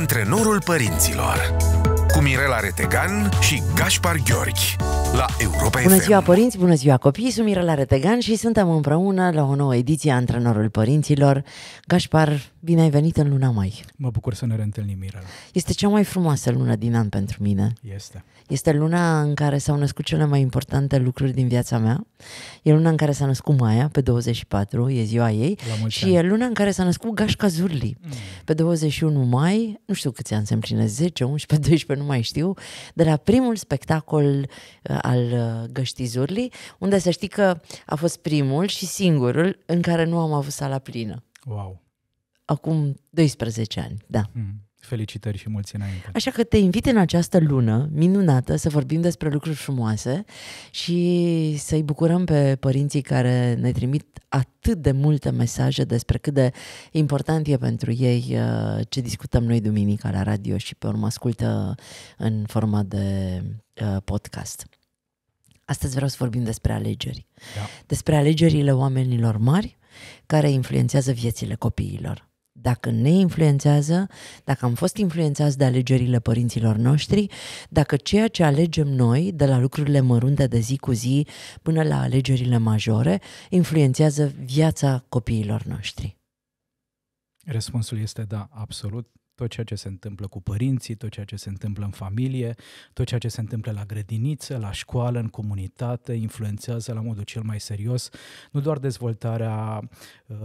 Antrenorul părinților cu Mirela Retegan și Gaspar Gheorghi la Europa Bună FM. ziua părinți, bună ziua copii, sunt Mirela Retegan și suntem împreună la o nouă ediție a Antrenorul Părinților. Gaspar, Bine ai venit în luna mai. Mă bucur să ne reîntâlnim, Mirela. Este cea mai frumoasă lună din an pentru mine. Este. Este luna în care s-au născut cele mai importante lucruri din viața mea. E luna în care s-a născut Maia, pe 24, e ziua ei. Și ani. e luna în care s-a născut Gașca Zurli. Mm. Pe 21 mai, nu știu câți ani se împline, 10, 11, 12, nu mai știu, de la primul spectacol uh, al uh, Găștii Zurli, unde să știi că a fost primul și singurul în care nu am avut sala plină. Wow! acum 12 ani, da. Mm. Felicitări și mulți înainte. Așa că te invit în această lună minunată să vorbim despre lucruri frumoase și să-i bucurăm pe părinții care ne trimit atât de multe mesaje despre cât de important e pentru ei uh, ce discutăm noi duminica la radio și pe urmă ascultă în forma de uh, podcast. Astăzi vreau să vorbim despre alegeri. Da. Despre alegerile oamenilor mari care influențează viețile copiilor dacă ne influențează, dacă am fost influențați de alegerile părinților noștri, dacă ceea ce alegem noi, de la lucrurile mărunte de zi cu zi până la alegerile majore, influențează viața copiilor noștri. Răspunsul este da, absolut tot ceea ce se întâmplă cu părinții, tot ceea ce se întâmplă în familie, tot ceea ce se întâmplă la grădiniță, la școală, în comunitate, influențează la modul cel mai serios nu doar dezvoltarea uh,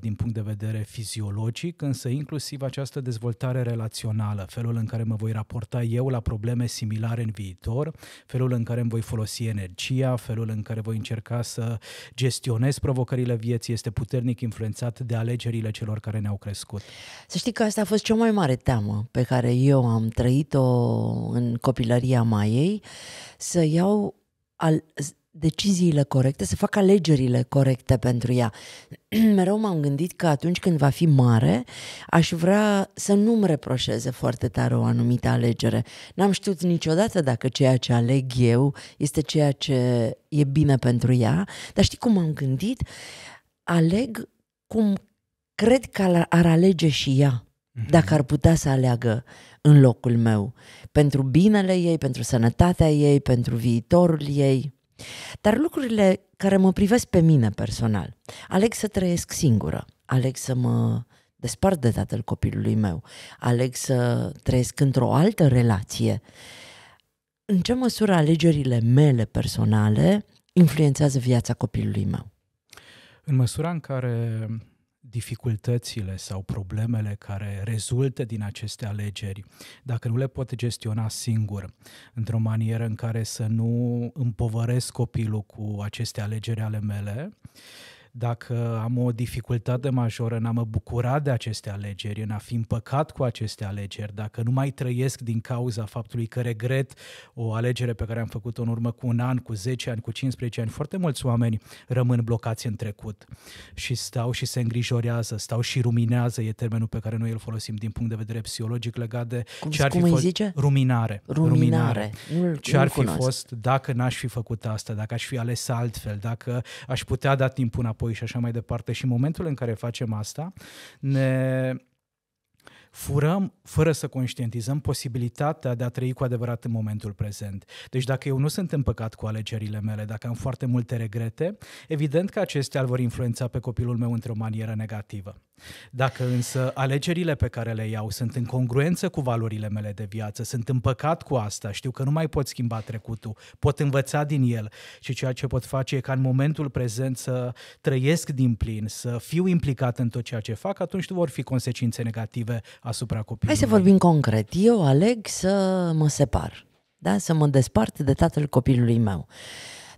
din punct de vedere fiziologic, însă inclusiv această dezvoltare relațională, felul în care mă voi raporta eu la probleme similare în viitor, felul în care îmi voi folosi energia, felul în care voi încerca să gestionez provocările vieții este puternic influențat de alegerile celor care ne-au crescut. Să știi că asta a fost cea mai mare mare teamă pe care eu am trăit-o în copilăria maiei, să iau al, deciziile corecte, să fac alegerile corecte pentru ea. Mereu m-am gândit că atunci când va fi mare, aș vrea să nu-mi reproșeze foarte tare o anumită alegere. N-am știut niciodată dacă ceea ce aleg eu este ceea ce e bine pentru ea, dar știi cum am gândit? Aleg cum cred că ar alege și ea. Mhm. dacă ar putea să aleagă în locul meu, pentru binele ei, pentru sănătatea ei, pentru viitorul ei. Dar lucrurile care mă privesc pe mine personal, aleg să trăiesc singură, aleg să mă despart de tatăl copilului meu, aleg să trăiesc într-o altă relație. În ce măsură alegerile mele personale influențează viața copilului meu? În măsura în care dificultățile sau problemele care rezultă din aceste alegeri, dacă nu le pot gestiona singur, într-o manieră în care să nu împovăresc copilul cu aceste alegeri ale mele, uh, dacă am o dificultate majoră în a mă bucura de aceste alegeri, în a fi împăcat cu aceste alegeri, dacă nu mai trăiesc din cauza faptului că regret o alegere pe care am făcut-o în urmă cu un an, cu 10 ani, cu 15 ani, foarte mulți oameni rămân blocați în trecut și stau și se îngrijorează, stau și ruminează, e termenul pe care noi îl folosim din punct de vedere psihologic legat de cum, ce ar cum fi fost zice? ruminare. Ruminare. ruminare. Ce ar fi cunosc. fost dacă n-aș fi făcut asta, dacă aș fi ales altfel, dacă aș putea da timpul înapoi înapoi și așa mai departe. Și momentul în care facem asta, ne furăm fără să conștientizăm posibilitatea de a trăi cu adevărat în momentul prezent. Deci dacă eu nu sunt împăcat cu alegerile mele, dacă am foarte multe regrete, evident că acestea îl vor influența pe copilul meu într-o manieră negativă. Dacă însă alegerile pe care le iau sunt în congruență cu valorile mele de viață, sunt împăcat cu asta, știu că nu mai pot schimba trecutul, pot învăța din el și ceea ce pot face e ca în momentul prezent să trăiesc din plin, să fiu implicat în tot ceea ce fac, atunci nu vor fi consecințe negative asupra copilului. Hai să vorbim concret. Eu aleg să mă separ, da? să mă despart de tatăl copilului meu.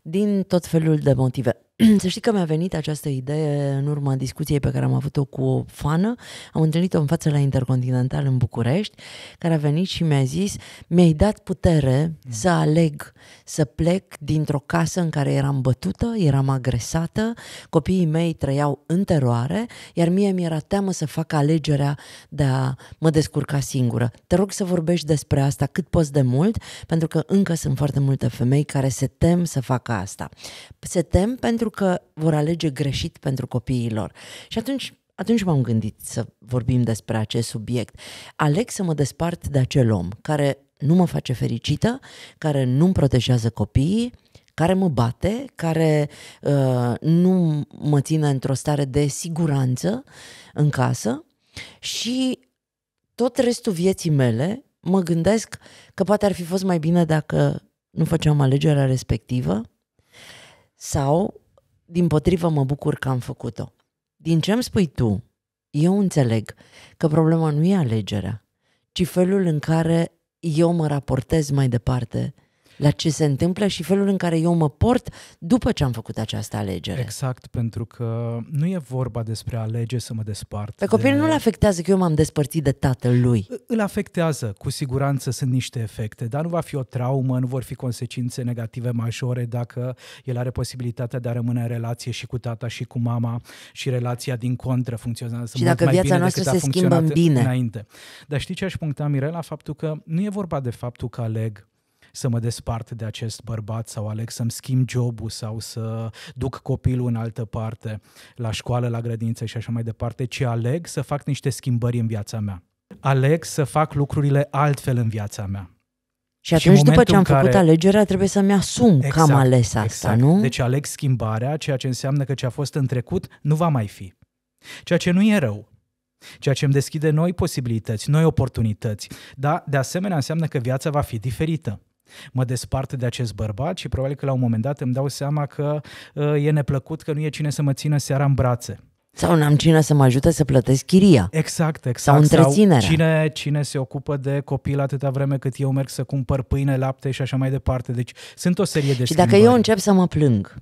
Din tot felul de motive. Să știi că mi-a venit această idee în urma discuției pe care am avut-o cu o fană. Am întâlnit-o în față la Intercontinental în București, care a venit și mi-a zis, mi-ai dat putere mm. să aleg să plec dintr-o casă în care eram bătută, eram agresată, copiii mei trăiau în teroare, iar mie mi-era teamă să fac alegerea de a mă descurca singură. Te rog să vorbești despre asta cât poți de mult, pentru că încă sunt foarte multe femei care se tem să facă asta. Se tem pentru pentru că vor alege greșit pentru copiii lor. Și atunci atunci m-am gândit să vorbim despre acest subiect. Aleg să mă despart de acel om care nu mă face fericită, care nu-mi protejează copiii, care mă bate, care uh, nu mă ține într-o stare de siguranță în casă și tot restul vieții mele mă gândesc că poate ar fi fost mai bine dacă nu făceam alegerea respectivă sau din potrivă, mă bucur că am făcut-o. Din ce îmi spui tu, eu înțeleg că problema nu e alegerea, ci felul în care eu mă raportez mai departe la ce se întâmplă și felul în care eu mă port după ce am făcut această alegere. Exact, pentru că nu e vorba despre a alege să mă despart. Pe copilul de... nu-l afectează că eu m-am despărțit de tatăl lui. Îl afectează, cu siguranță sunt niște efecte, dar nu va fi o traumă, nu vor fi consecințe negative majore dacă el are posibilitatea de a rămâne în relație și cu tata și cu mama și relația din contră funcționează și dacă mai viața bine noastră se schimbă în bine. Înainte. Dar știi ce aș puncta, Mirela? Faptul că nu e vorba de faptul că aleg să mă despart de acest bărbat sau aleg să-mi schimb jobul sau să duc copilul în altă parte, la școală, la grădință și așa mai departe, ci aleg să fac niște schimbări în viața mea. Aleg să fac lucrurile altfel în viața mea. Și atunci, și după ce am care... făcut alegerea, trebuie să-mi asum exact, că am exact, ales asta, exact. nu? Deci aleg schimbarea, ceea ce înseamnă că ce a fost în trecut nu va mai fi. Ceea ce nu e rău, ceea ce îmi deschide noi posibilități, noi oportunități, dar de asemenea înseamnă că viața va fi diferită mă despart de acest bărbat și probabil că la un moment dat îmi dau seama că uh, e neplăcut, că nu e cine să mă țină seara în brațe. Sau n-am cine să mă ajute să plătesc chiria. Exact, exact. Sau întreținerea. Sau cine, cine se ocupă de copil atâta vreme cât eu merg să cumpăr pâine, lapte și așa mai departe. Deci sunt o serie de Și schimbări. dacă eu încep să mă plâng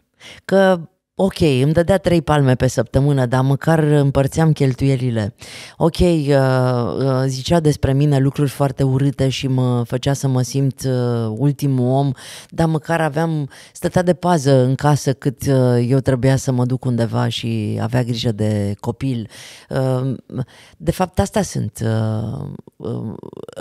că Ok, îmi dădea trei palme pe săptămână, dar măcar împărțeam cheltuielile. Ok, uh, uh, zicea despre mine lucruri foarte urâte și mă făcea să mă simt uh, ultimul om, dar măcar aveam, stătea de pază în casă cât eu trebuia să mă duc undeva și avea grijă de copil. De fapt, asta sunt.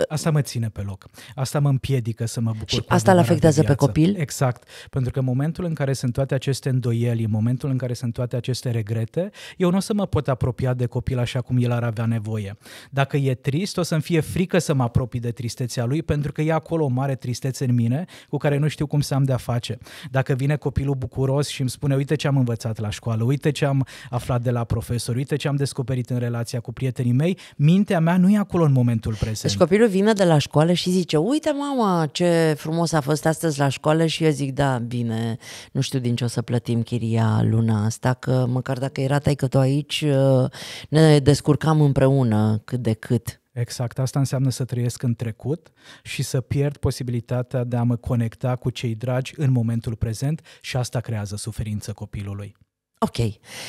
Asta mă ține pe loc. Asta mă împiedică să mă bucur. Și asta îl afectează pe copil? Exact, pentru că în momentul în care sunt toate aceste îndoieli, în momentul în care sunt toate aceste regrete, eu nu o să mă pot apropia de copil așa cum el ar avea nevoie. Dacă e trist, o să-mi fie frică să mă apropii de tristețea lui, pentru că e acolo o mare tristețe în mine cu care nu știu cum să am de-a face. Dacă vine copilul bucuros și îmi spune, uite ce am învățat la școală, uite ce am aflat de la profesor, uite ce am descoperit în relația cu prietenii mei, mintea mea nu e acolo în momentul prezent. Deci copilul vine de la școală și zice, uite mama, ce frumos a fost astăzi la școală și eu zic, da, bine, nu știu din ce o să plătim chiria luna asta, că măcar dacă era taică tu aici, uh, ne descurcam împreună cât de cât. Exact, asta înseamnă să trăiesc în trecut și să pierd posibilitatea de a mă conecta cu cei dragi în momentul prezent și asta creează suferință copilului. Ok,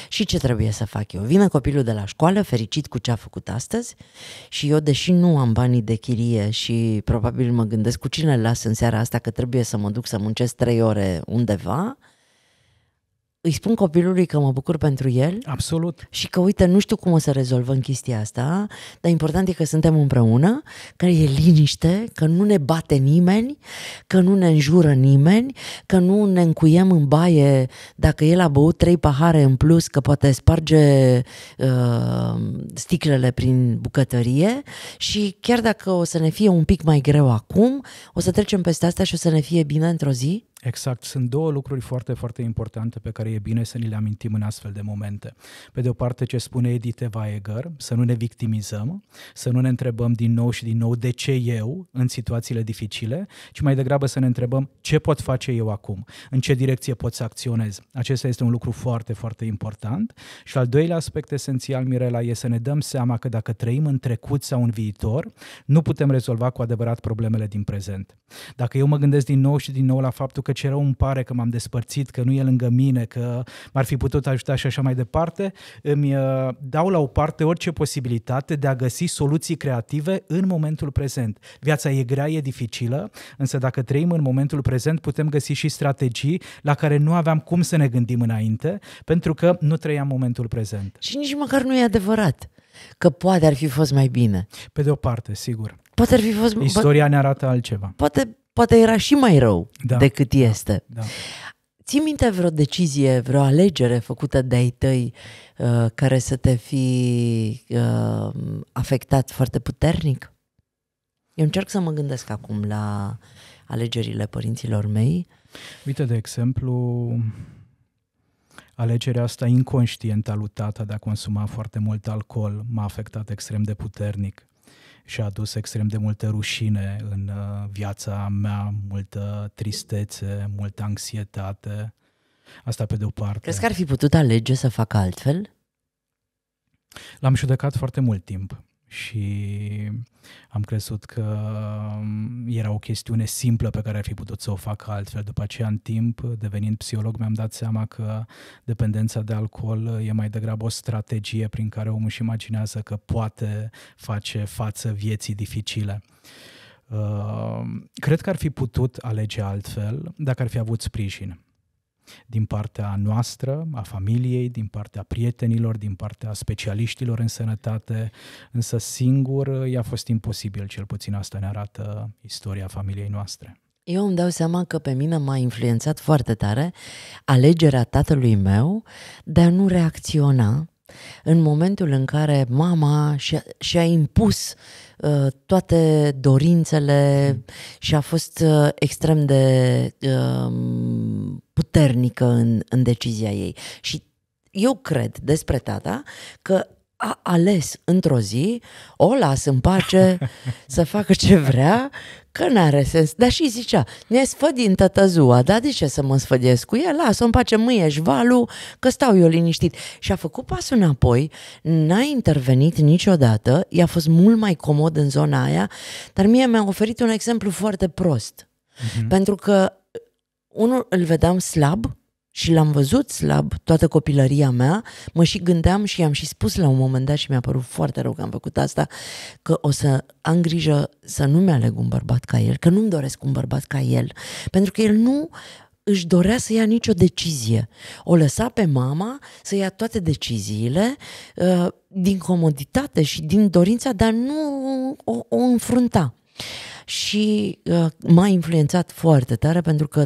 și ce trebuie să fac eu? Vine copilul de la școală fericit cu ce a făcut astăzi și eu, deși nu am banii de chirie și probabil mă gândesc cu cine las în seara asta că trebuie să mă duc să muncesc trei ore undeva, uh, îi spun copilului că mă bucur pentru el. Absolut. Și că, uite, nu știu cum o să rezolvăm chestia asta, dar important e că suntem împreună, că e liniște, că nu ne bate nimeni, că nu ne înjură nimeni, că nu ne încuiem în baie dacă el a băut trei pahare în plus, că poate sparge uh, sticlele prin bucătărie și chiar dacă o să ne fie un pic mai greu acum, o să trecem peste asta și o să ne fie bine într-o zi Exact, sunt două lucruri foarte, foarte importante pe care e bine să ni le amintim în astfel de momente. Pe de o parte ce spune Edith Weiger, să nu ne victimizăm, să nu ne întrebăm din nou și din nou de ce eu în situațiile dificile, ci mai degrabă să ne întrebăm ce pot face eu acum, în ce direcție pot să acționez. Acesta este un lucru foarte, foarte important. Și al doilea aspect esențial, Mirela, e să ne dăm seama că dacă trăim în trecut sau în viitor, nu putem rezolva cu adevărat problemele din prezent. Dacă eu mă gândesc din nou și din nou la faptul că ce rău îmi pare că m-am despărțit, că nu e lângă mine, că m-ar fi putut ajuta și așa mai departe, îmi uh, dau la o parte orice posibilitate de a găsi soluții creative în momentul prezent. Viața e grea, e dificilă, însă dacă trăim în momentul prezent, putem găsi și strategii la care nu aveam cum să ne gândim înainte, pentru că nu trăiam momentul prezent. Și nici măcar nu e adevărat că poate ar fi fost mai bine. Pe de o parte, sigur. Poate ar fi fost... Istoria bă, ne arată altceva. Poate poate era și mai rău da, decât da, este. Da. Ții minte vreo decizie, vreo alegere făcută de ai tăi uh, care să te fi uh, afectat foarte puternic? Eu încerc să mă gândesc acum la alegerile părinților mei. Uite, de exemplu, alegerea asta inconștientă a lui tata de a consuma foarte mult alcool m-a afectat extrem de puternic și a adus extrem de multă rușine în uh, viața mea, multă tristețe, multă anxietate. Asta pe de o parte. Crezi că ar fi putut alege să facă altfel? L-am judecat foarte mult timp și am crezut că um, era o chestiune simplă pe care ar fi putut să o fac altfel. După aceea, în timp, devenind psiholog, mi-am dat seama că dependența de alcool e mai degrabă o strategie prin care omul își imaginează că poate face față vieții dificile. Uh, cred că ar fi putut alege altfel dacă ar fi avut sprijin din partea noastră, a familiei, din partea prietenilor, din partea specialiștilor în sănătate, însă singur i-a fost imposibil, cel puțin asta ne arată istoria familiei noastre. Eu îmi dau seama că pe mine m-a influențat foarte tare alegerea tatălui meu de a nu reacționa în momentul în care mama și-a, și-a impus uh, toate dorințele și a fost uh, extrem de uh, puternică în, în decizia ei. Și eu cred despre tata că a ales într-o zi, o las în pace să facă ce vrea, că n-are sens. Dar și zicea, ne sfădintă tăzua, dar de ce să mă sfădesc cu el? las o în pace, mâie valul, că stau eu liniștit. Și a făcut pasul înapoi, n-a intervenit niciodată, i-a fost mult mai comod în zona aia, dar mie mi-a oferit un exemplu foarte prost. Uh-huh. Pentru că unul îl vedeam slab, și l-am văzut slab toată copilăria mea, mă și gândeam și i-am și spus la un moment dat și mi-a părut foarte rău că am făcut asta, că o să am grijă să nu-mi aleg un bărbat ca el, că nu-mi doresc un bărbat ca el, pentru că el nu își dorea să ia nicio decizie. O lăsa pe mama să ia toate deciziile uh, din comoditate și din dorința, dar nu o, o înfrunta. Și uh, m-a influențat foarte tare pentru că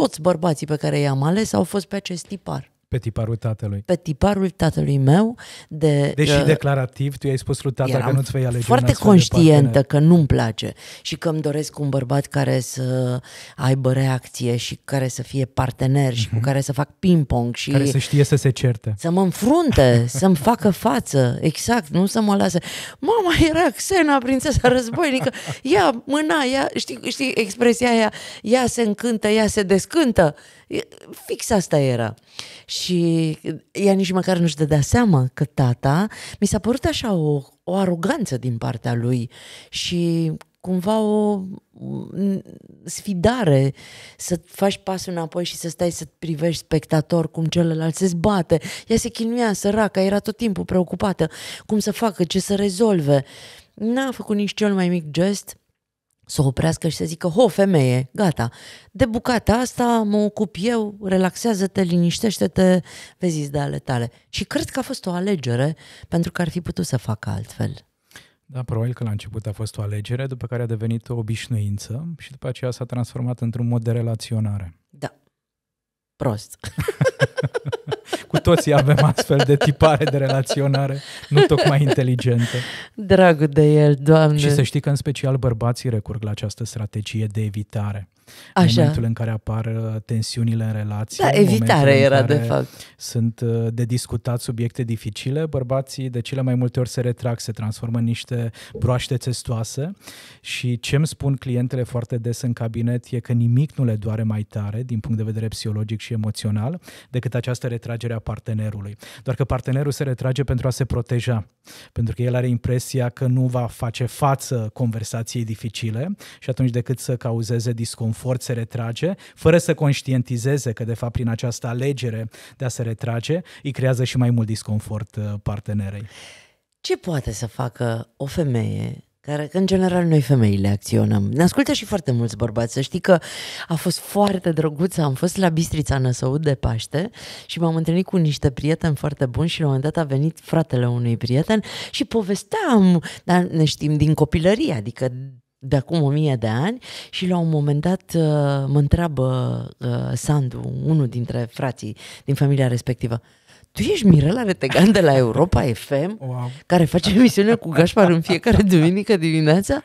toți bărbații pe care i-am ales au fost pe acest tipar. Pe tiparul tatălui. Pe tiparul tatălui meu. De, Deși uh, declarativ, tu i-ai spus lui tata că nu-ți vei alege foarte conștientă că nu-mi place și că îmi doresc un bărbat care să aibă reacție și care să fie partener și uh-huh. cu mhm. care să fac ping-pong. Și care să știe să se certe. Să mă înfrunte, să-mi facă față, exact, nu să mă lase. Mama era Xena, prințesa războinică, ia mâna, ia, știi, știi expresia aia, ea se încântă, ea se descântă. Fix asta era. Și ea nici măcar nu-și dădea seama că tata, mi s-a părut așa o, o aroganță din partea lui și cumva o sfidare să faci pasul înapoi și să stai să privești spectator cum celălalt se zbate. Ea se chinuia, săraca, era tot timpul preocupată cum să facă, ce să rezolve. N-a făcut nici cel mai mic gest să oprească și să zică, ho, femeie, gata, de bucata asta mă ocup eu, relaxează-te, liniștește-te, vezi de ale tale. Și cred că a fost o alegere pentru că ar fi putut să facă altfel. Da, probabil că la început a fost o alegere, după care a devenit o obișnuință și după aceea s-a transformat într-un mod de relaționare. Da. Prost. Cu toții avem astfel de tipare de relaționare, nu tocmai inteligente. Dragul de el, Doamne! Și să știi că în special bărbații recurg la această strategie de evitare. Așa. momentul în care apar uh, tensiunile în relație. Da, evitare era de fapt. Sunt uh, de discutat subiecte dificile, bărbații de cele mai multe ori se retrag, se transformă în niște broaște testoase și ce îmi spun clientele foarte des în cabinet e că nimic nu le doare mai tare din punct de vedere psihologic și emoțional decât această retragere a partenerului. Doar că partenerul se retrage pentru a se proteja, pentru că el are impresia că nu va face față conversației dificile și atunci decât să cauzeze disconfort confort se retrage, fără să conștientizeze că de fapt prin această alegere de a se retrage, îi creează și mai mult disconfort uh, partenerei. Ce poate să facă o femeie care, că în general noi femeile acționăm. Ne ascultă și foarte mulți bărbați, să știi că a fost foarte drăguță, am fost la Bistrița Năsăud de Paște și m-am întâlnit cu niște prieteni foarte buni și la un moment dat a venit fratele unui prieten și povesteam, dar ne știm din copilărie, adică de acum o mie de ani și la un moment dat uh, mă întreabă uh, Sandu, unul dintre frații din familia respectivă, tu ești Mirela Retegan de la Europa FM, wow. care face emisiune cu Gașpar în fiecare duminică dimineața?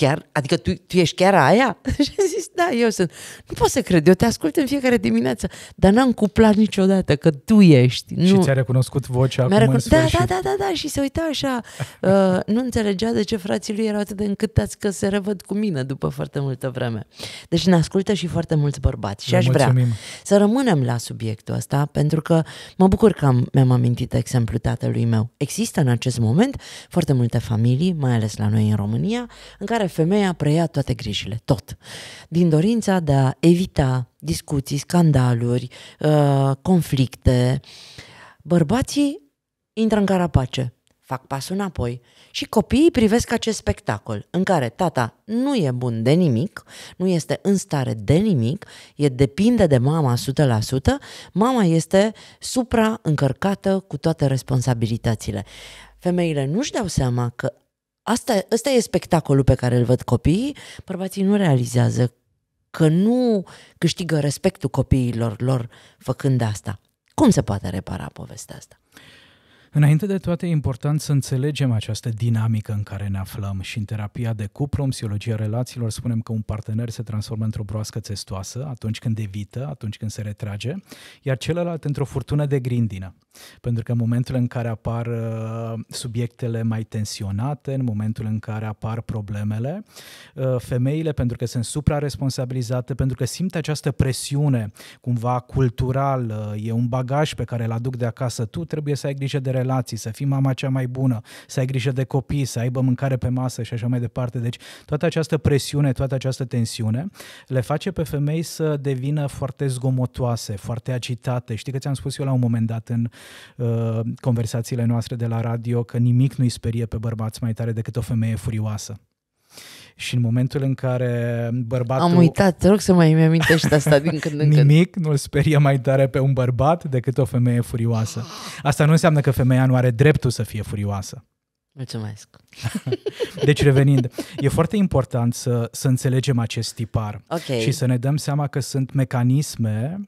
chiar, adică tu, tu ești chiar aia? și am zis, da, eu sunt. Nu pot să cred, eu te ascult în fiecare dimineață, dar n-am cuplat niciodată că tu ești. Nu. Și ți-a recunoscut vocea Mi-a acum recun... Da, da, da, da, da, și se uita așa. uh, nu înțelegea de ce frații lui erau atât de încântați că se revăd cu mine după foarte multă vreme. Deci ne ascultă și foarte mulți bărbați și aș vrea să rămânem la subiectul ăsta, pentru că mă bucur că am, mi-am amintit exemplul tatălui meu. Există în acest moment foarte multe familii, mai ales la noi în România, în care femeia preia toate grijile, tot. Din dorința de a evita discuții, scandaluri, uh, conflicte, bărbații intră în carapace, fac pasul înapoi și copiii privesc acest spectacol în care tata nu e bun de nimic, nu este în stare de nimic, e depinde de mama 100%, mama este supraîncărcată cu toate responsabilitățile. Femeile nu-și dau seama că Asta, asta e spectacolul pe care îl văd copiii. Bărbații nu realizează că nu câștigă respectul copiilor lor făcând asta. Cum se poate repara povestea asta? Înainte de toate, e important să înțelegem această dinamică în care ne aflăm și în terapia de cuplu, în psihologia relațiilor, spunem că un partener se transformă într-o broască testoasă atunci când evită, atunci când se retrage, iar celălalt într-o furtună de grindină. Pentru că în momentul în care apar uh, subiectele mai tensionate, în momentul în care apar problemele, uh, femeile, pentru că sunt supraresponsabilizate, pentru că simt această presiune cumva cultural, uh, e un bagaj pe care îl aduc de acasă, tu trebuie să ai grijă de relații, să fii mama cea mai bună, să ai grijă de copii, să aibă mâncare pe masă și așa mai departe. Deci toată această presiune, toată această tensiune le face pe femei să devină foarte zgomotoase, foarte agitate. Știi că ți-am spus eu la un moment dat în uh, conversațiile noastre de la radio că nimic nu-i sperie pe bărbați mai tare decât o femeie furioasă. Și în momentul în care bărbatul... Am uitat, te rog să mai îmi amintești asta din când în nimic când. Nimic nu-l sperie mai tare pe un bărbat decât o femeie furioasă. Asta nu înseamnă că femeia nu are dreptul să fie furioasă. Mulțumesc. Deci revenind, e foarte important să, să înțelegem acest tipar okay. și să ne dăm seama că sunt mecanisme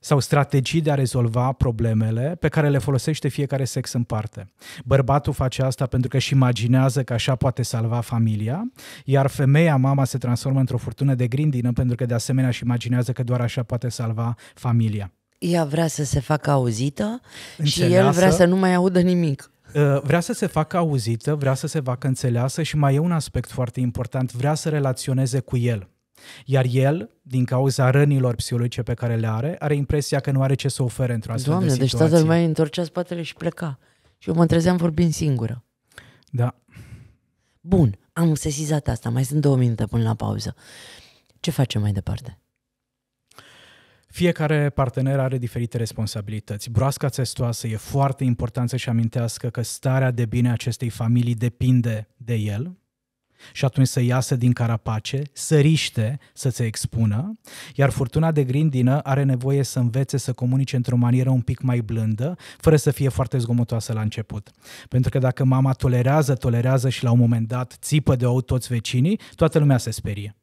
sau strategii de a rezolva problemele pe care le folosește fiecare sex în parte. Bărbatul face asta pentru că își imaginează că așa poate salva familia, iar femeia, mama, se transformă într-o furtună de grindină pentru că de asemenea își imaginează că doar așa poate salva familia. Ea vrea să se facă auzită Înțeleasă. și el vrea să nu mai audă nimic uh, vrea să se facă auzită, vrea să se facă înțeleasă și mai e un aspect foarte important, vrea să relaționeze cu el. Iar el, din cauza rănilor psihologice pe care le are, are impresia că nu are ce să ofere într-o astfel Doamne, de deci situație. Doamne, deci tatăl mai întorcea spatele și pleca. Și eu mă trezeam vorbind singură. Da. Bun, am sesizat asta. Mai sunt două minute până la pauză. Ce facem mai departe? Fiecare partener are diferite responsabilități. Broasca testoasă e foarte important să-și amintească că starea de bine a acestei familii depinde de el și atunci să iasă din carapace, să riște, să se expună, iar furtuna de grindină are nevoie să învețe să comunice într-o manieră un pic mai blândă, fără să fie foarte zgomotoasă la început. Pentru că dacă mama tolerează, tolerează și la un moment dat țipă de ou toți vecinii, toată lumea se sperie.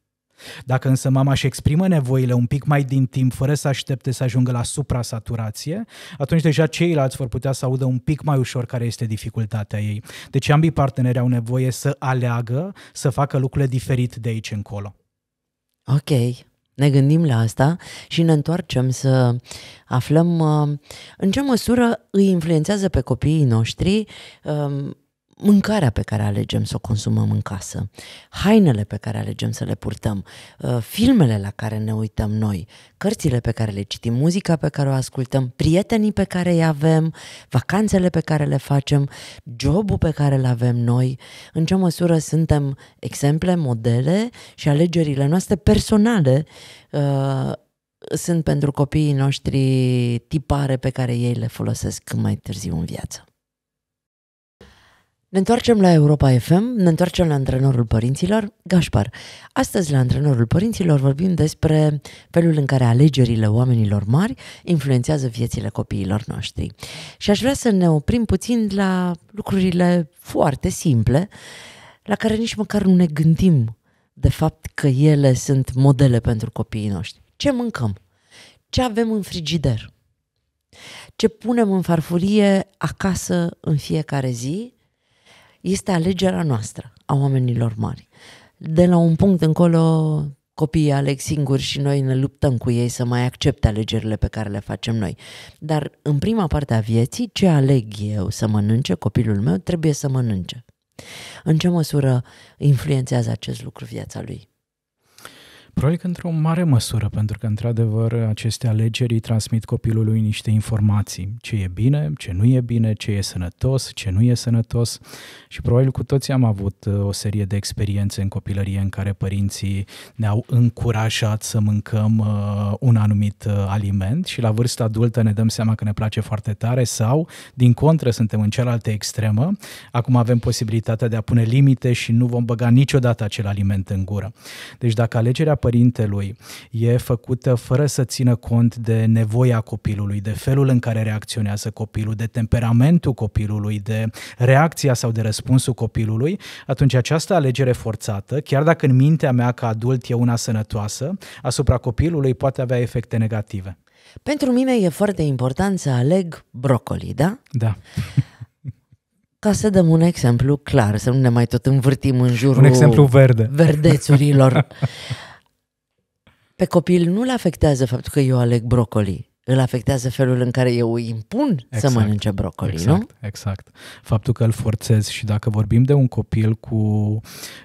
Dacă însă mama își exprimă nevoile un pic mai din timp, fără să aștepte să ajungă la supra-saturație, atunci deja ceilalți vor putea să audă un pic mai ușor care este dificultatea ei. Deci ambii parteneri au nevoie să aleagă, să facă lucrurile diferit de aici încolo. Ok, ne gândim la asta și ne întoarcem să aflăm uh, în ce măsură îi influențează pe copiii noștri um, mâncarea pe care alegem să o consumăm în casă, hainele pe care alegem să le purtăm, uh, filmele la care ne uităm noi, cărțile pe care le citim, muzica pe care o ascultăm, prietenii pe care îi avem, vacanțele pe care le facem, jobul pe care îl avem noi, în ce măsură suntem exemple, modele și alegerile noastre personale uh, sunt pentru copiii noștri tipare pe care ei le folosesc mai târziu în viață. Ne întoarcem la Europa FM, ne întoarcem la antrenorul părinților, Gașpar. Astăzi la antrenorul părinților vorbim despre felul în care alegerile oamenilor mari influențează viețile copiilor noștri. Și aș vrea să ne oprim puțin la lucrurile foarte simple, la care nici măcar nu ne gândim de fapt că ele sunt modele pentru copiii noștri. Ce mâncăm? Ce avem în frigider? Ce punem în farfurie acasă în fiecare zi este alegerea noastră a oamenilor mari. De la un punct încolo, copiii aleg singuri și noi ne luptăm cu ei să mai accepte alegerile pe care le facem noi. Dar în prima parte a vieții, ce aleg eu să mănânce, copilul meu trebuie să mănânce. În ce măsură influențează acest lucru viața lui? Probabil că într-o mare măsură, pentru că, într-adevăr, aceste alegeri îi transmit copilului niște informații. Ce e bine, ce nu e bine, ce e sănătos, ce nu e sănătos. Și probabil cu toții am avut uh, o serie de experiențe în copilărie în care părinții ne-au încurajat să mâncăm uh, un anumit uh, aliment și la vârsta adultă ne dăm seama că ne place foarte tare sau, din contră, suntem în cealaltă extremă. Acum avem posibilitatea de a pune limite și nu vom băga niciodată acel aliment în gură. Deci dacă alegerea părintelui e făcută fără să țină cont de nevoia copilului, de felul în care reacționează copilul, de temperamentul copilului, de reacția sau de răspunsul copilului, atunci această alegere forțată, chiar dacă în mintea mea ca adult e una sănătoasă, asupra copilului poate avea efecte negative. Pentru mine e foarte important să aleg brocoli, da? Da. Ca să dăm un exemplu clar, să nu ne mai tot învârtim în jurul... Un exemplu verde. Verdețurilor. Pe copil nu-l afectează faptul că eu aleg brocoli îl afectează felul în care eu îi impun exact, să mănânce brocoli, exact, nu? Exact. Faptul că îl forțez și dacă vorbim de un copil cu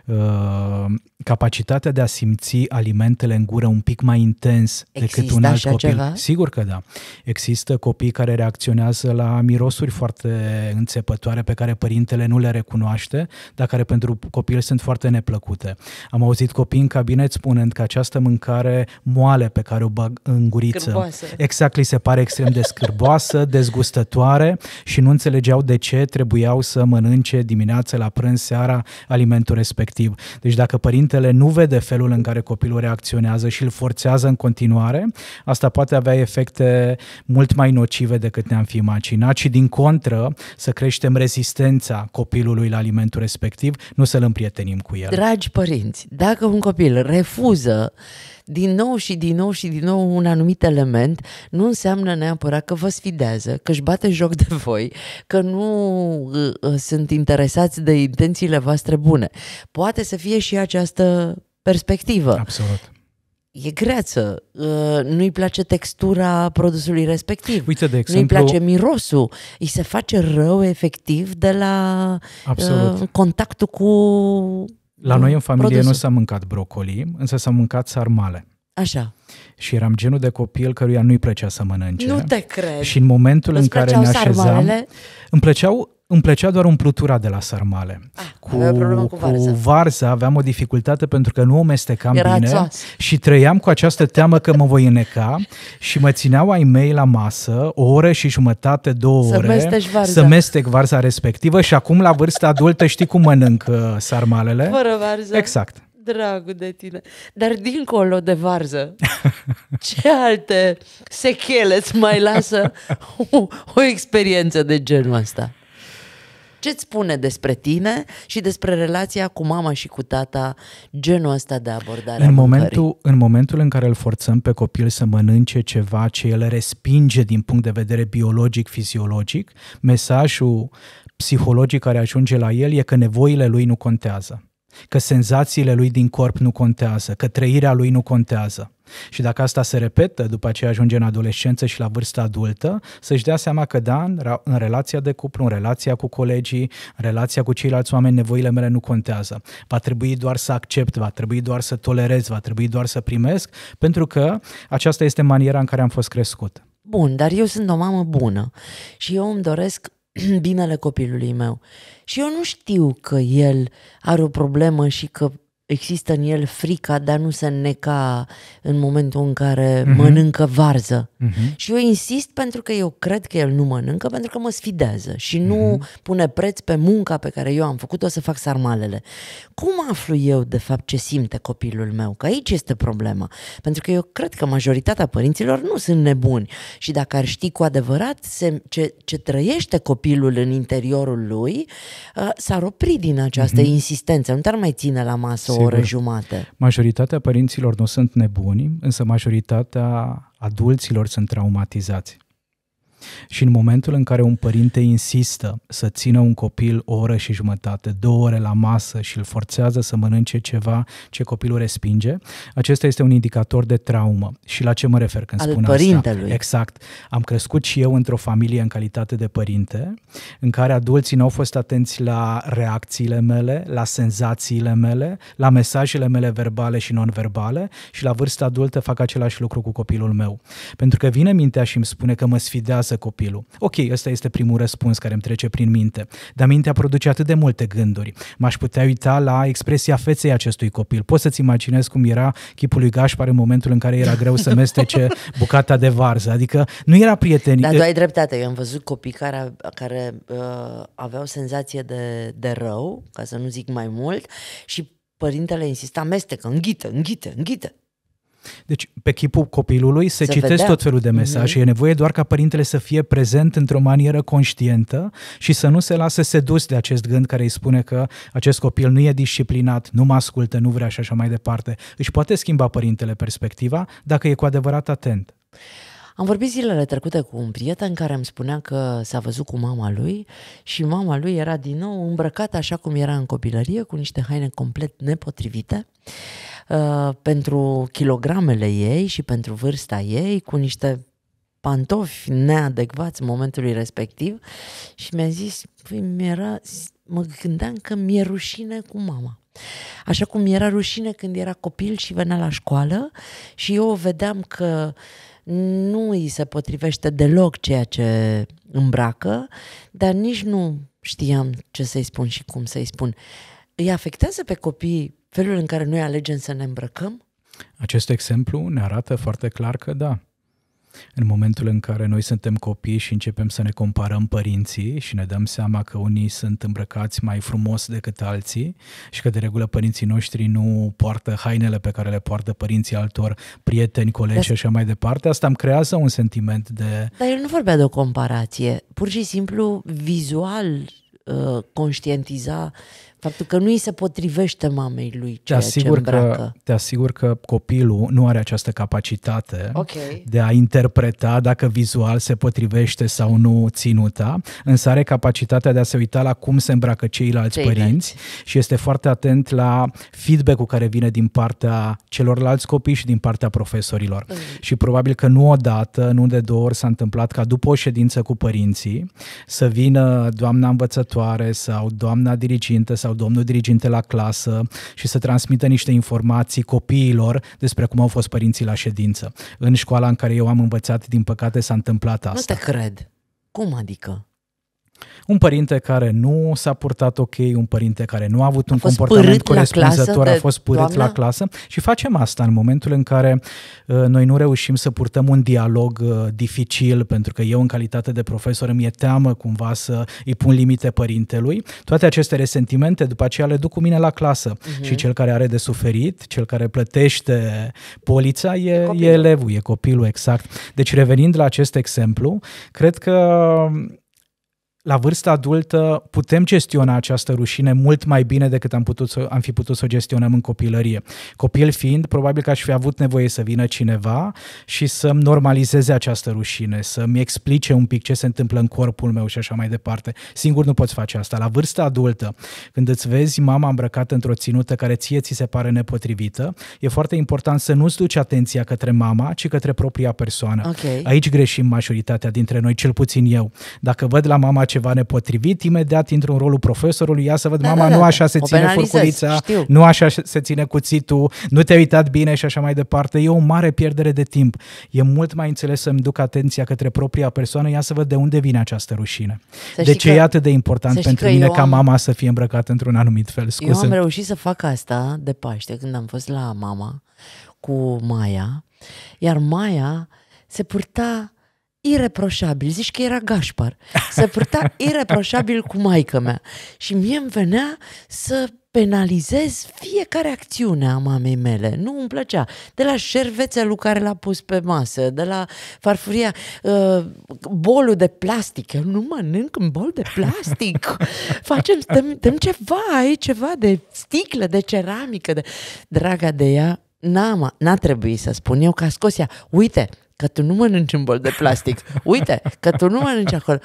uh, capacitatea de a simți alimentele în gură un pic mai intens Există decât un alt copil. Ceva? Sigur că da. Există copii care reacționează la mirosuri foarte înțepătoare pe care părintele nu le recunoaște, dar care pentru copil sunt foarte neplăcute. Am auzit copii în cabinet spunând că această mâncare moale pe care o bag în guriță, Cârboasă. exact că li se pare extrem de scârboasă, dezgustătoare și nu înțelegeau de ce trebuiau să mănânce dimineața la prânz, seara, alimentul respectiv. Deci dacă părintele nu vede felul în care copilul reacționează și îl forțează în continuare, asta poate avea efecte mult mai nocive decât ne-am fi imaginat și din contră să creștem rezistența copilului la alimentul respectiv, nu să-l împrietenim cu el. Dragi părinți, dacă un copil refuză din nou și din nou și din nou un anumit element nu înseamnă neapărat că vă sfidează, că își bate joc de voi, că nu uh, uh, sunt interesați de intențiile voastre bune. Poate să fie și această perspectivă. Absolut e greață, uh, nu-i place textura produsului respectiv, Uite, de exemplu, nu-i place mirosul, îi se face rău efectiv de la Absolut. contactul cu la noi în familie produsul. nu s-a mâncat brocoli, însă s-a mâncat sarmale. Așa. Și eram genul de copil căruia nu-i plăcea să mănânce. Nu te cred. Și în momentul Îți în care ne așezam, sarmalele? îmi plăceau îmi plăcea doar umplutura de la sarmale. Ah, cu, cu, cu varza aveam o dificultate pentru că nu o mestecam Era bine țoasă. și trăiam cu această teamă că mă voi îneca și mă țineau ai mei la masă o oră și jumătate, două să ore varza. să mestec varza respectivă și acum la vârsta adultă știi cum mănânc uh, sarmalele? Fără varză. Exact dragul de tine. Dar dincolo de varză, ce alte sechele îți mai lasă o, o experiență de genul ăsta? ce-ți spune despre tine și despre relația cu mama și cu tata, genul ăsta de abordare. În momentul, în momentul în care îl forțăm pe copil să mănânce ceva ce el respinge din punct de vedere biologic, fiziologic, mesajul psihologic care ajunge la el e că nevoile lui nu contează că senzațiile lui din corp nu contează, că trăirea lui nu contează. Și dacă asta se repetă după ce ajunge în adolescență și la vârsta adultă, să-și dea seama că da, în relația de cuplu, în relația cu colegii, în relația cu ceilalți oameni, nevoile mele nu contează. Va trebui doar să accept, va trebui doar să tolerez, va trebui doar să primesc, pentru că aceasta este maniera în care am fost crescut. Bun, dar eu sunt o mamă bună și eu îmi doresc binele copilului meu. Și eu nu știu că el are o problemă și că există în el frica de a nu se neca în momentul în care uh-huh. mănâncă varză. Uh-huh. Și eu insist pentru că eu cred că el nu mănâncă, pentru că mă sfidează și nu uh-huh. pune preț pe munca pe care eu am făcut-o să fac sarmalele. Cum aflu eu, de fapt, ce simte copilul meu? Că aici este problema. Pentru că eu cred că majoritatea părinților nu sunt nebuni. Și dacă ar ști cu adevărat se, ce, ce trăiește copilul în interiorul lui, uh, s-ar opri din această uh-huh. insistență. Nu te-ar mai ține la masă o oră jumate. Majoritatea părinților nu sunt nebuni, însă majoritatea adulților sunt traumatizați. Și în momentul în care un părinte insistă să țină un copil o oră și jumătate, două ore la masă și îl forțează să mănânce ceva ce copilul respinge, acesta este un indicator de traumă. Și la ce mă refer când Al spun părintelui. asta? Exact. Am crescut și eu într-o familie în calitate de părinte, în care adulții nu au fost atenți la reacțiile mele, la senzațiile mele, la mesajele mele verbale și non-verbale și la vârsta adultă fac același lucru cu copilul meu. Pentru că vine mintea și îmi spune că mă sfidează acasă copilul. Ok, ăsta este primul răspuns care îmi trece prin minte, dar mintea produce atât de multe gânduri. M-aș putea uita la expresia feței acestui copil. Poți să-ți imaginezi cum era chipul lui Gașpar în momentul în care era greu să mestece bucata de varză. Adică nu era prietenie. Dar tu ai dreptate. Eu am văzut copii care, care uh, aveau senzație de, de rău, ca să nu zic mai mult, și părintele insista, amestecă, înghită, înghită, înghită. Deci, pe chipul copilului se, se citesc vedea. tot felul de mhm. mesaje. Mm-hmm. E nevoie doar ca părintele să fie prezent într-o manieră conștientă și să nu se lasă sedus de acest gând care îi spune că acest copil nu e disciplinat, nu mă ascultă, nu vrea și așa mai departe. Își poate schimba părintele perspectiva dacă e cu adevărat atent. Am vorbit zilele trecute cu un prieten care îmi spunea că s-a văzut cu mama lui și mama lui era din nou îmbrăcată așa cum era în copilărie, cu niște haine complet nepotrivite uh, pentru kilogramele ei și pentru vârsta ei, cu niște pantofi neadecvați momentului respectiv și mi-a zis, păi, mi-era, mă gândeam că mi-e rușine cu mama. Așa cum mi-era rușine când era copil și venea la școală și eu o vedeam că uh, nu îi se potrivește deloc ceea ce îmbracă, dar nici nu știam ce să-i spun și cum să-i spun. Îi afectează pe copii felul în care noi alegem să ne îmbrăcăm? Acest exemplu ne arată foarte clar că da. În momentul în care noi suntem copii și începem să ne comparăm părinții și ne dăm seama că unii sunt îmbrăcați mai frumos decât alții și că de regulă părinții noștri nu poartă hainele pe care le poartă părinții altor prieteni, colegi și așa mai departe, asta îmi creează un sentiment de... Dar el nu vorbea de o comparație, pur și simplu vizual uh, conștientiza Faptul că nu îi se potrivește mamei lui ceea te asigur ce Că, te asigur că copilul nu are această capacitate okay. de a interpreta dacă vizual se potrivește sau nu ținuta, însă are capacitatea de a se uita la cum se îmbracă ceilalți, ceilalți. părinți și este foarte atent la feedback-ul care vine din partea celorlalți copii și din partea profesorilor. Mm. Și probabil că nu odată, nu de două ori s-a întâmplat ca după o ședință cu părinții să vină doamna învățătoare sau doamna dirigintă sau sau domnul diriginte la clasă și să transmită niște informații copiilor despre cum au fost părinții la ședință. În școala în care eu am învățat, din păcate, s-a întâmplat asta. Nu te cred. Cum adică? un părinte care nu s-a purtat ok, un părinte care nu a avut a un comportament corespunzător, a fost părât doamna? la clasă și facem asta în momentul în care uh, noi nu reușim să purtăm un dialog uh, dificil, pentru că eu în calitate de profesor îmi e teamă cumva să îi pun limite părintelui. Toate aceste resentimente după aceea le duc cu mine la clasă uh-huh. și cel care are de suferit, cel care plătește polița e, e, copilul. e elevul, e copilul, exact. Deci revenind la acest exemplu, cred că la vârsta adultă putem gestiona această rușine mult mai bine decât am, putut să, am fi putut să o gestionăm în copilărie. Copil fiind, probabil că aș fi avut nevoie să vină cineva și să-mi normalizeze această rușine, să-mi explice un pic ce se întâmplă în corpul meu și așa mai departe. Singur nu poți face asta. La vârsta adultă, când îți vezi mama îmbrăcată într-o ținută care ție ți se pare nepotrivită, e foarte important să nu-ți duci atenția către mama, ci către propria persoană. Okay. Aici greșim majoritatea dintre noi, cel puțin eu. Dacă văd la mama ceva nepotrivit, imediat intru în rolul profesorului, ia să văd, da, mama, da, da, nu așa se ține furculița, știu. nu așa se ține cuțitul, nu te-ai uitat bine și așa mai departe. E o mare pierdere de timp. E mult mai înțeles să-mi duc atenția către propria persoană, ia să văd de unde vine această rușine. Să de ce că, e atât de important pentru mine ca am, mama să fie îmbrăcată într-un anumit fel? Scuze. Eu am reușit să fac asta de Paște, când am fost la mama cu Maia, iar Maia se purta ireproșabil, zici că era Gașpar, se purta ireproșabil cu maica mea și mie îmi venea să penalizez fiecare acțiune a mamei mele. Nu îmi plăcea. De la șervețelul care l-a pus pe masă, de la farfuria, uh, bolul de plastic. Eu nu mănânc un bol de plastic. Facem, dăm, dăm ceva, ai ceva de sticlă, de ceramică. De... Draga de ea, n-a, n-a trebuit să spun eu că a scos ea. Uite, că tu nu mănânci un bol de plastic, uite, că tu nu mănânci acolo.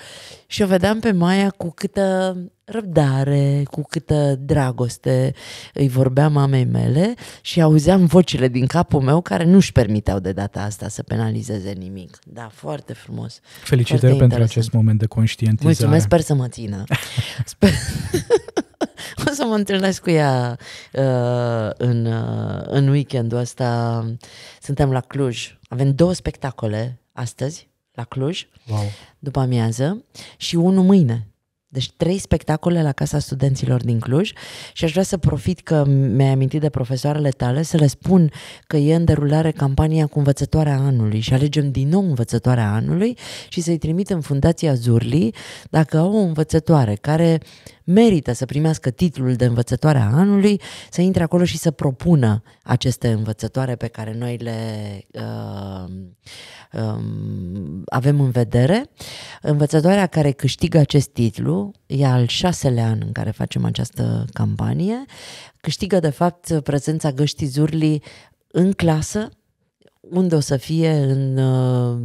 Și o vedeam pe Maia cu câtă răbdare, cu câtă dragoste îi vorbea mamei mele și auzeam vocile din capul meu care nu își permiteau de data asta să penalizeze nimic. Da, foarte frumos. Felicitări foarte pentru interesant. acest moment de conștientizare. Mulțumesc, sper să mă țină. Sper... să mă întâlnesc cu ea uh, în, uh, în weekendul ăsta. Suntem la Cluj. Avem două spectacole astăzi la Cluj, wow. după amiază, și unul mâine. Deci trei spectacole la Casa Studenților din Cluj și aș vrea să profit că mi-ai amintit de profesoarele tale să le spun că e în derulare campania cu învățătoarea anului și alegem din nou învățătoarea anului și să-i trimit în Fundația Zurli dacă au o învățătoare care merită să primească titlul de învățătoare a anului, să intre acolo și să propună aceste învățătoare pe care noi le uh, uh, avem în vedere. Învățătoarea care câștigă acest titlu, e al șaselea an în care facem această campanie, câștigă de fapt prezența găștizurilor în clasă, unde o să fie în uh,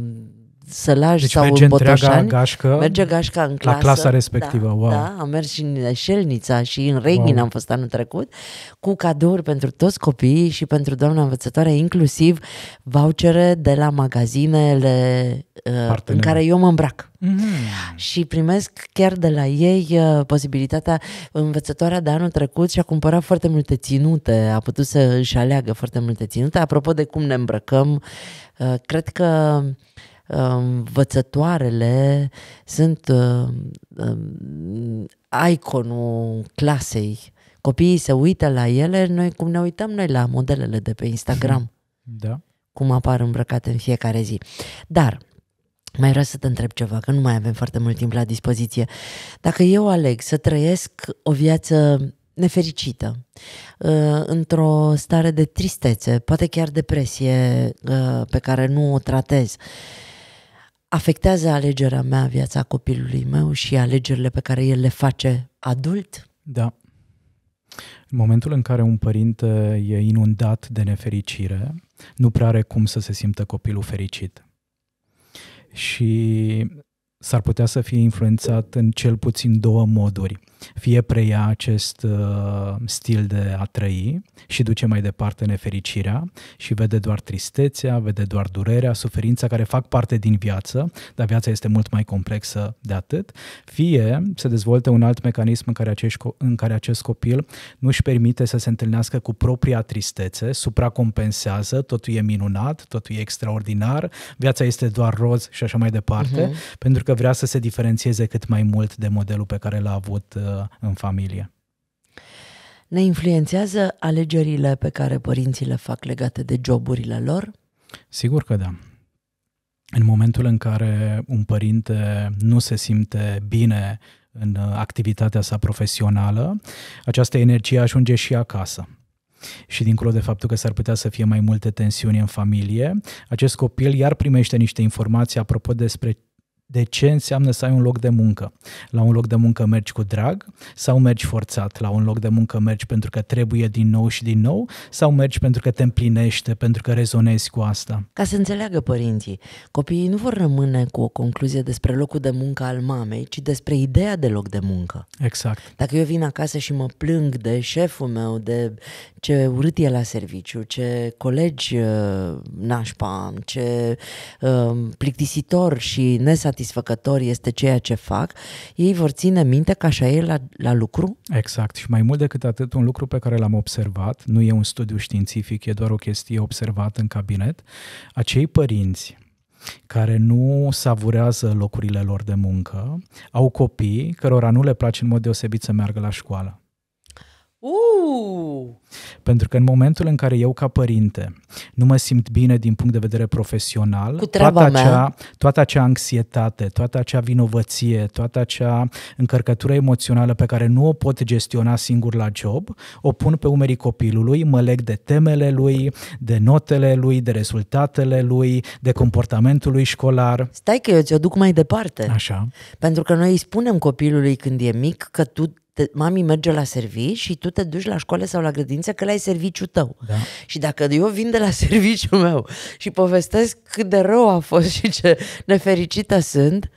Sălaj deci sau merge în Botoșani. Gașcă, merge gașca în clasă. La clasa respectivă, da, wow. Da, am mers și în Șelnița și în Reghin wow. am fost anul trecut, cu cadouri pentru toți copiii și pentru doamna învățătoare, inclusiv vouchere de la magazinele uh, în care eu mă îmbrac. Mm-hmm. Și primesc chiar de la ei uh, posibilitatea, învățătoarea de anul trecut și-a cumpărat foarte multe ținute, a putut să își aleagă foarte multe ținute. Apropo de cum ne îmbrăcăm, uh, cred că Um, învățătoarele sunt um, um, iconul clasei. Copiii se uită la ele, noi cum ne uităm noi la modelele de pe Instagram. Da. Cum apar îmbrăcate în fiecare zi. Dar mai vreau să te întreb ceva, că nu mai avem foarte mult timp la dispoziție. Dacă eu aleg să trăiesc o viață nefericită, uh, într-o stare de tristețe, poate chiar depresie uh, pe care nu o tratez, afectează alegerea mea, viața copilului meu și alegerile pe care el le face adult? Da. În momentul în care un părinte e inundat de nefericire, nu prea are cum să se simtă copilul fericit. Și s-ar putea să fie influențat în cel puțin două moduri fie preia acest uh, stil de a trăi și duce mai departe nefericirea și vede doar tristețea, vede doar durerea, suferința care fac parte din viață, dar viața este mult mai complexă de atât, fie se dezvoltă un alt mecanism în care, acești, în care acest copil nu își permite să se întâlnească cu propria tristețe, supracompensează, totul e minunat, totul e extraordinar, viața este doar roz și așa mai departe, uh-huh. pentru că vrea să se diferențieze cât mai mult de modelul pe care l-a avut uh, în familie. Ne influențează alegerile pe care părinții le fac legate de joburile lor? Sigur că da. În momentul în care un părinte nu se simte bine în activitatea sa profesională, această energie ajunge și acasă. Și dincolo de faptul că s-ar putea să fie mai multe tensiuni în familie, acest copil iar primește niște informații apropo despre de ce înseamnă să ai un loc de muncă. La un loc de muncă mergi cu drag sau mergi forțat? La un loc de muncă mergi pentru că trebuie din nou și din nou sau mergi pentru că te împlinește, pentru că rezonezi cu asta? Ca să înțeleagă părinții, copiii nu vor rămâne cu o concluzie despre locul de muncă al mamei, ci despre ideea de loc de muncă. Exact. Dacă eu vin acasă și mă plâng de șeful meu, de ce urât e la serviciu, ce colegi uh, nașpa am, ce uh, plictisitor și nesatisfăcător satisfăcător este ceea ce fac, ei vor ține minte că așa e la, la lucru? Exact. Și mai mult decât atât, un lucru pe care l-am observat, nu e un studiu științific, e doar o chestie observată în cabinet, acei părinți care nu savurează locurile lor de muncă, au copii cărora nu le place în mod deosebit să meargă la școală. Uh! Pentru că în momentul în care eu ca părinte nu mă simt bine din punct de vedere profesional, Cu toată, acea, toată acea anxietate, toată acea vinovăție, toată acea încărcătură emoțională pe care nu o pot gestiona singur la job, o pun pe umerii copilului, mă leg de temele lui, de notele lui, de rezultatele lui, de comportamentul lui școlar. Stai că eu ți-o duc mai departe. Așa. Pentru că noi îi spunem copilului când e mic că tu te, mami merge la serviciu și tu te duci la școală sau la grădință că la serviciu tău. Da. Și dacă eu vin de la serviciul meu și povestesc cât de rău a fost și ce nefericită sunt,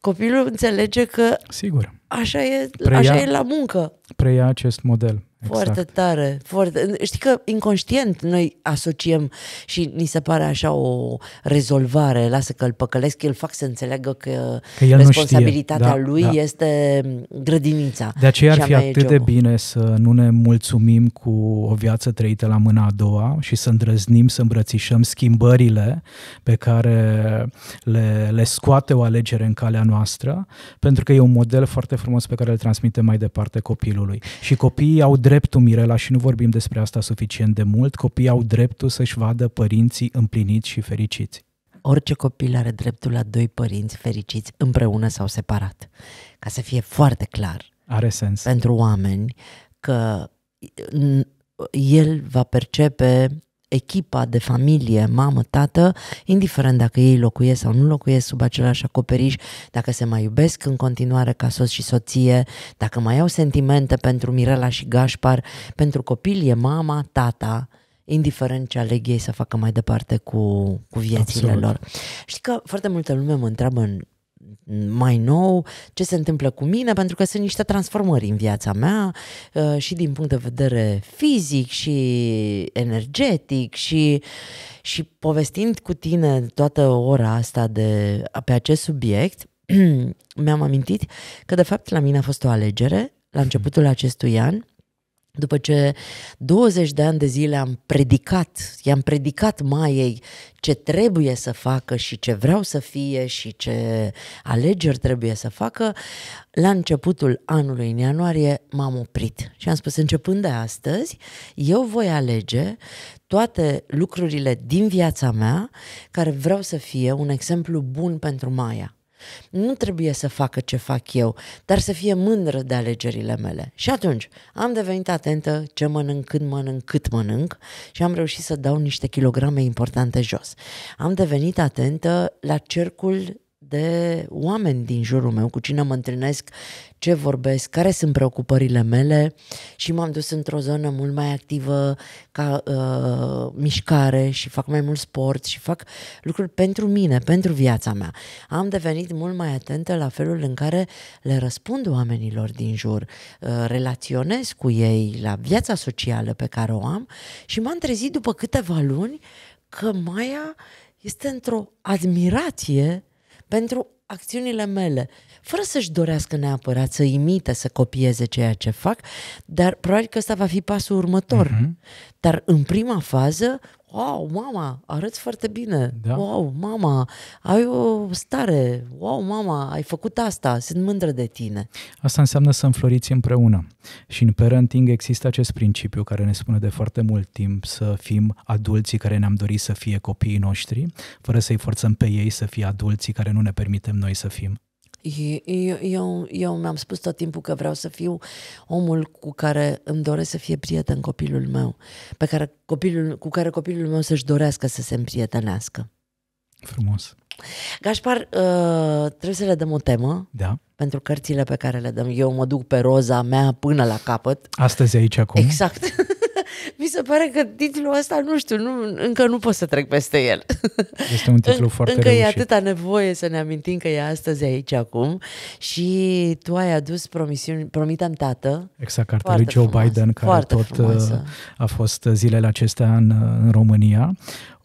copilul înțelege că Sigur. Așa, e, Preia... așa e la muncă preia acest model. Exact. Foarte tare, foarte. Știi că inconștient noi asociem și ni se pare așa o rezolvare, lasă că îl păcălesc, îl fac să înțeleagă că, că el responsabilitatea nu știe. Da, lui da. este grădinița. De aceea ar fi atât de bine să nu ne mulțumim cu o viață trăită la mâna a doua și să îndrăznim, să îmbrățișăm schimbările pe care le, le scoate o alegere în calea noastră, pentru că e un model foarte frumos pe care îl transmitem mai departe copilului copilului. Și copiii au dreptul, Mirela, și nu vorbim despre asta suficient de mult, copiii au dreptul să-și vadă părinții împliniți și fericiți. Orice copil are dreptul la doi părinți fericiți împreună sau separat. Ca să fie foarte clar. Are sens. Pentru oameni că el va percepe echipa de familie, mamă, tată, indiferent dacă ei locuiesc sau nu locuiesc sub același acoperiș, dacă se mai iubesc în continuare ca sos și soție, dacă mai au sentimente pentru Mirela și Gașpar, pentru copil e mama, tata, indiferent ce aleg ei să facă mai departe cu, cu viețile Absolut. lor. Știi că foarte multă lume mă întreabă în mai nou, ce se întâmplă cu mine, pentru că sunt niște transformări în viața mea uh, și din punct de vedere fizic și energetic și, și povestind cu tine toată ora asta de, pe acest subiect, mi-am amintit că de fapt la mine a fost o alegere la începutul acestui an după ce 20 de ani de zile am predicat, i-am predicat Maiei ce trebuie să facă și ce vreau să fie și ce alegeri trebuie să facă, la începutul anului, în ianuarie, m-am oprit și am spus, începând de astăzi, eu voi alege toate lucrurile din viața mea care vreau să fie un exemplu bun pentru Maia. Nu trebuie să facă ce fac eu, dar să fie mândră de alegerile mele. Și atunci am devenit atentă ce mănânc, când mănânc, cât mănânc și am reușit să dau niște kilograme importante jos. Am devenit atentă la cercul de oameni din jurul meu, cu cine mă întâlnesc, ce vorbesc, care sunt preocupările mele și m-am dus într-o zonă mult mai activă ca uh, mișcare și fac mai mult sport și fac lucruri pentru mine, pentru viața mea. Am devenit mult mai atentă la felul în care le răspund oamenilor din jur, uh, relaționez cu ei la viața socială pe care o am și m-am trezit după câteva luni că Maia este într-o admirație pentru acțiunile mele, fără să-și dorească neapărat să imite, să copieze ceea ce fac, dar probabil că ăsta va fi pasul următor. Uh-huh. Dar în prima fază wow, mama, arăți foarte bine, da. wow, mama, ai o stare, wow, mama, ai făcut asta, sunt mândră de tine. Asta înseamnă să înfloriți împreună și în parenting există acest principiu care ne spune de foarte mult timp să fim adulții care ne-am dorit să fie copiii noștri, fără să-i forțăm pe ei să fie adulții care nu ne permitem noi să fim. Eu, eu, eu mi-am spus tot timpul că vreau să fiu omul cu care îmi doresc să fie prieten copilul meu, pe care copilul, cu care copilul meu să-și dorească să se împrietenească. Frumos. Gașpar, uh, trebuie să le dăm o temă da. pentru cărțile pe care le dăm. Eu mă duc pe roza mea până la capăt. Astăzi aici acum. Exact. mi se pare că titlul ăsta, nu știu, nu, încă nu pot să trec peste el. Este un titlu foarte Încă reușit. e atâta nevoie să ne amintim că e astăzi aici acum și tu ai adus promisiuni, promitem tată. Exact, cartea lui Joe frumos, Biden, care tot frumoasă. Uh, a fost zilele acestea în, uh, în România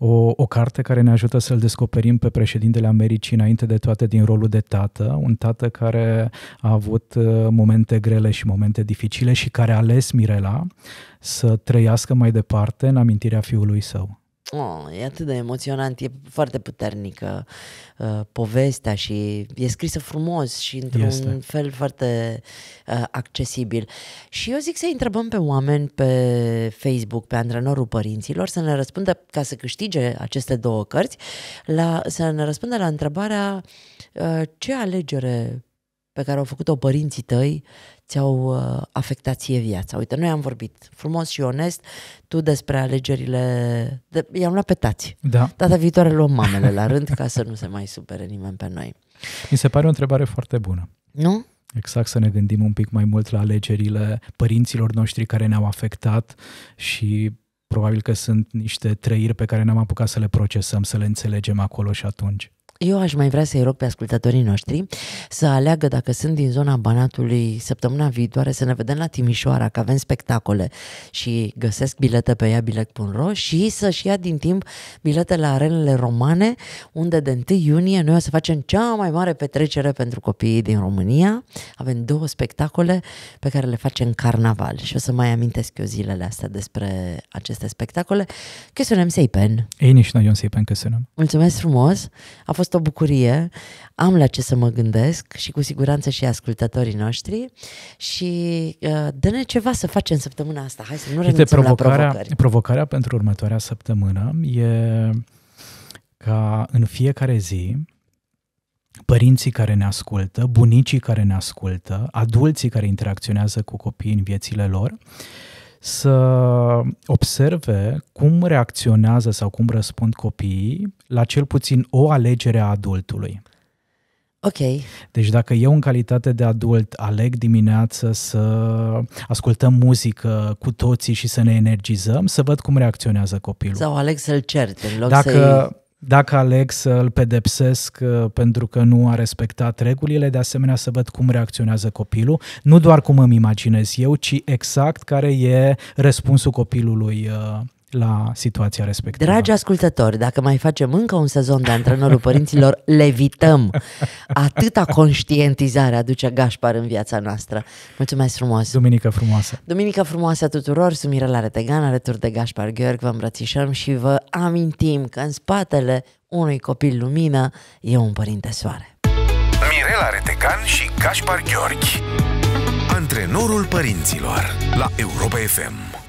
o, o carte care ne ajută să-l descoperim pe președintele Americii înainte de toate din rolul de tată, un tată care a avut uh, momente grele și momente dificile și care a ales Mirela să trăiască mai departe în amintirea fiului său oh, e atât de emoționant, e foarte puternică uh, povestea și e scrisă frumos și într-un este. fel foarte uh, accesibil. Și eu zic să întrebăm pe oameni pe Facebook, pe antrenorul părinților, să ne răspundă, ca să câștige aceste două cărți, la, să ne răspundă la întrebarea uh, ce alegere pe care au făcut-o părinții tăi uh, ți-au uh, afectat ție viața. Uite, noi am vorbit frumos și onest, tu despre alegerile... De... I-am luat pe tați. Da. Data viitoare luăm mamele la rând ca să nu se mai supere nimeni pe noi. Mi se pare o întrebare foarte bună. Nu? Exact, să ne gândim un pic mai mult la alegerile părinților noștri care ne-au afectat și probabil că sunt niște trăiri pe care n-am apucat să le procesăm, să le înțelegem acolo și atunci eu aș mai vrea să-i rog pe ascultătorii noștri să aleagă dacă sunt din zona Banatului săptămâna viitoare să ne vedem la Timișoara, că avem spectacole și găsesc bilete pe ea bilet.ro și să-și ia din timp bilete la arenele romane, unde de 1 iunie noi o să facem cea mai mare petrecere pentru copiii din România. Avem două spectacole pe care le facem carnaval și o să mai amintesc eu zilele astea despre aceste spectacole. Căsunem Seipen! Ei, nici noi, Ion Seipen, căsunem! Mulțumesc frumos! A fost fost o bucurie, am la ce să mă gândesc și cu siguranță și ascultătorii noștri și uh, dă-ne ceva să facem săptămâna asta. Hai să nu renunțăm provocarea, la provocări. Provocarea pentru următoarea săptămână e ca în fiecare zi părinții care ne ascultă, bunicii care ne ascultă, adulții care interacționează cu copiii în viețile lor, uh, să observe cum reacționează sau cum răspund copiii la cel puțin o alegere a adultului. Ok. Deci dacă eu în calitate de adult aleg dimineață să ascultăm muzică cu toții și să ne energizăm, să văd cum reacționează copilul. Sau aleg să-l cert în loc dacă, să dacă aleg să îl pedepsesc uh, pentru că nu a respectat regulile, de asemenea să văd cum reacționează copilul, nu doar cum îmi imaginez eu, ci exact care e răspunsul copilului uh, la situația respectivă. Dragi ascultători, dacă mai facem încă un sezon de antrenorul părinților, levităm. Atâta conștientizare aduce Gașpar în viața noastră. Mulțumesc frumos! Duminică frumoasă! Duminică frumoasă tuturor! Sunt Mirela Retegan, alături de Gașpar Gheorg, vă îmbrățișăm și vă amintim că în spatele unui copil lumină e un părinte soare. Mirela Retegan și Gașpar Gheorghi Antrenorul părinților la Europa FM